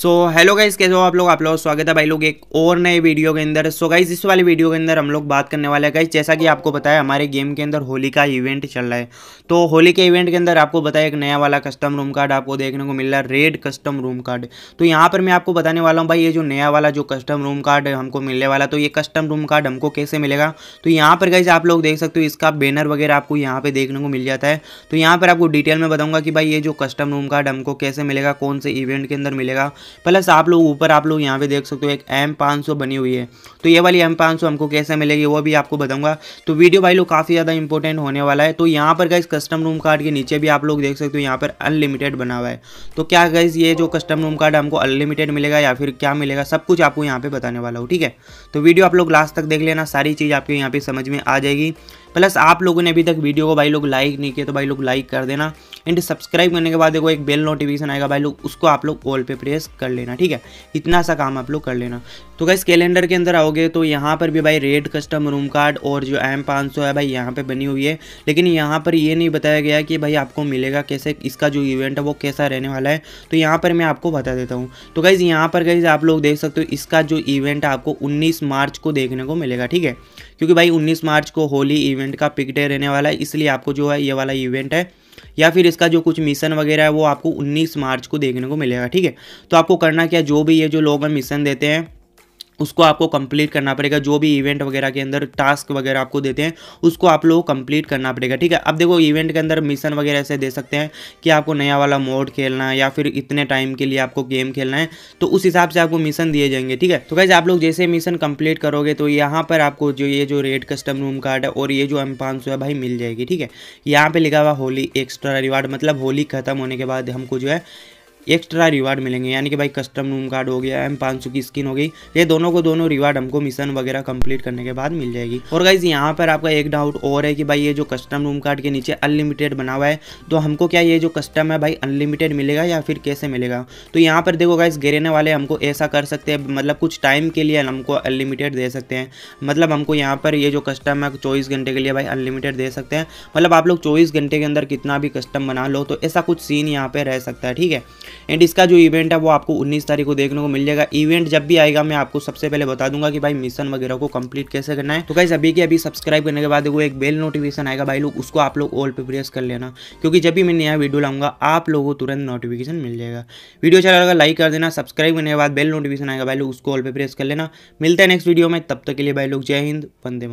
so hello guys कैसे हो आप लोग आप लोग स्वागत है भाई लोग एक और नए वीडियो के अंदर सो गाइज इस वाले वीडियो के अंदर हम लोग बात करने वाले हैं गाइज जैसा कि आपको बताया हमारे गेम के अंदर होली का इवेंट चल रहा है तो होली के इवेंट के अंदर आपको बताया एक नया वाला कस्टम रूम कार्ड आपको देखने को मिल रहा है रेड कस्टम रूम कार्ड तो यहाँ पर मैं आपको बताने वाला हूँ भाई ये जो नया वाला जो कस्टम रूम कार्ड हमको मिलने वाला तो ये कस्टम रूम कार्ड हमको कैसे मिलेगा तो यहाँ पर गाइज आप लोग देख सकते हो इसका बैनर वगैरह आपको यहाँ पर देखने को मिल जाता है तो यहाँ पर आपको डिटेल में बताऊँगा कि भाई ये जो कस्टम रूम कार्ड हमको कैसे मिलेगा कौन से इवेंट के अंदर मिलेगा प्लस आप लोग ऊपर आप लोग यहाँ पे देख सकते हो एक एम पाँच बनी हुई है तो ये वाली एम पाँच हमको कैसे मिलेगी वो भी आपको बताऊंगा तो वीडियो भाई लोग काफ़ी ज़्यादा इंपॉर्टेंट होने वाला है तो यहाँ पर गई कस्टम रूम कार्ड के नीचे भी आप लोग देख सकते हो यहाँ पर अनलिमिटेड बना हुआ है तो क्या गई ये जो कस्टम रूम कार्ड हमको अनलिमिटेड मिलेगा या फिर क्या मिलेगा सब कुछ आपको यहाँ पर बताने वाला हूँ ठीक है तो वीडियो आप लोग लास्ट तक देख लेना सारी चीज़ आपको यहाँ पर समझ में आ जाएगी प्लस आप लोगों ने अभी तक वीडियो को भाई लोग लाइक नहीं किया तो भाई लोग लाइक कर देना एंड सब्सक्राइब करने के बाद देखो एक बेल नोटिफिकेशन आएगा भाई लोग उसको आप लोग ऑल पे प्रेस कर लेना ठीक है इतना सा काम आप लोग कर लेना तो क्या कैलेंडर के अंदर आओगे तो यहाँ पर भी भाई रेड कस्टम रूम कार्ड और जो एम पाँच है भाई यहाँ पर बनी हुई है लेकिन यहाँ पर ये नहीं बताया गया कि भाई आपको मिलेगा कैसे इसका जो इवेंट है वो कैसा रहने वाला है तो यहाँ पर मैं आपको बता देता हूँ तो गाइज़ यहाँ पर गई आप लोग देख सकते हो इसका जो इवेंट आपको उन्नीस मार्च को देखने को मिलेगा ठीक है क्योंकि भाई उन्नीस मार्च को होली इवेंट इवेंट का पिक डे रहने वाला है इसलिए आपको जो है ये वाला इवेंट है या फिर इसका जो कुछ मिशन वगैरह है वो आपको 19 मार्च को देखने को मिलेगा ठीक है तो आपको करना क्या जो भी ये जो लोग मिशन देते हैं उसको आपको कंप्लीट करना पड़ेगा जो भी इवेंट वगैरह के अंदर टास्क वगैरह आपको देते हैं उसको आप लोग कंप्लीट करना पड़ेगा ठीक है अब देखो इवेंट के अंदर मिशन वगैरह ऐसे दे सकते हैं कि आपको नया वाला मोड खेलना है या फिर इतने टाइम के लिए आपको गेम खेलना है तो उस हिसाब से आपको मिशन दिए जाएंगे ठीक है तो कैसे आप लोग जैसे मिशन कंप्लीट करोगे तो यहाँ पर आपको जो ये जो रेड कस्टम रूम कार्ड है और ये जो एम पाँच है भाई मिल जाएगी ठीक है यहाँ पर लिखा हुआ होली एक्स्ट्रा रिवार्ड मतलब होली खत्म होने के बाद हमको जो है एक्स्ट्रा रिवार्ड मिलेंगे यानी कि भाई कस्टम रूम कार्ड हो गया एम पाँच की स्किन हो गई ये दोनों को दोनों रिवार्ड हमको मिशन वगैरह कंप्लीट करने के बाद मिल जाएगी और गाइज यहाँ पर आपका एक डाउट और है कि भाई ये जो कस्टम रूम कार्ड के नीचे अनलिमिटेड बना हुआ है तो हमको क्या ये जो कस्टम है भाई अनलिमिटेड मिलेगा या फिर कैसे मिलेगा तो यहाँ पर देखो गाइज गिरने वाले हमको ऐसा कर सकते हैं मतलब कुछ टाइम के लिए हमको अनलिमिटेड दे सकते हैं मतलब हमको यहाँ पर ये जो कस्टम है चौबीस घंटे के लिए भाई अनलिमिटेड दे सकते हैं मतलब आप लोग चौबीस घंटे के अंदर कितना भी कस्टम बना लो तो ऐसा कुछ सीन यहाँ पर रह सकता है ठीक है एंड इसका जो इवेंट है वो आपको उन्नीस तारीख को देखने को मिल जाएगा इवेंट जब भी आएगा मैं आपको सबसे पहले बता दूंगा कि भाई मिशन वगैरह को कंप्लीट कैसे करना है तो गाइज अभी के अभी सब्सक्राइब करने के बाद वो एक बेल नोटिफिकेशन आएगा भाई लोग उसको आप लोग ऑल पे प्रेस कर लेना क्योंकि जब भी मैं नया वीडियो लाऊंगा आप लोगों को तुरंत नोटिफिकेशन मिल जाएगा वीडियो अच्छा लगा लाइक कर देना सब्सक्राइब करने के बाद बेल नोटिफिकेशन आएगा भाई लोग उसको ऑल पे प्रेस कर लेना मिलता है नेक्स्ट वीडियो में तब तक के लिए भाई लोग जय हिंद वंदे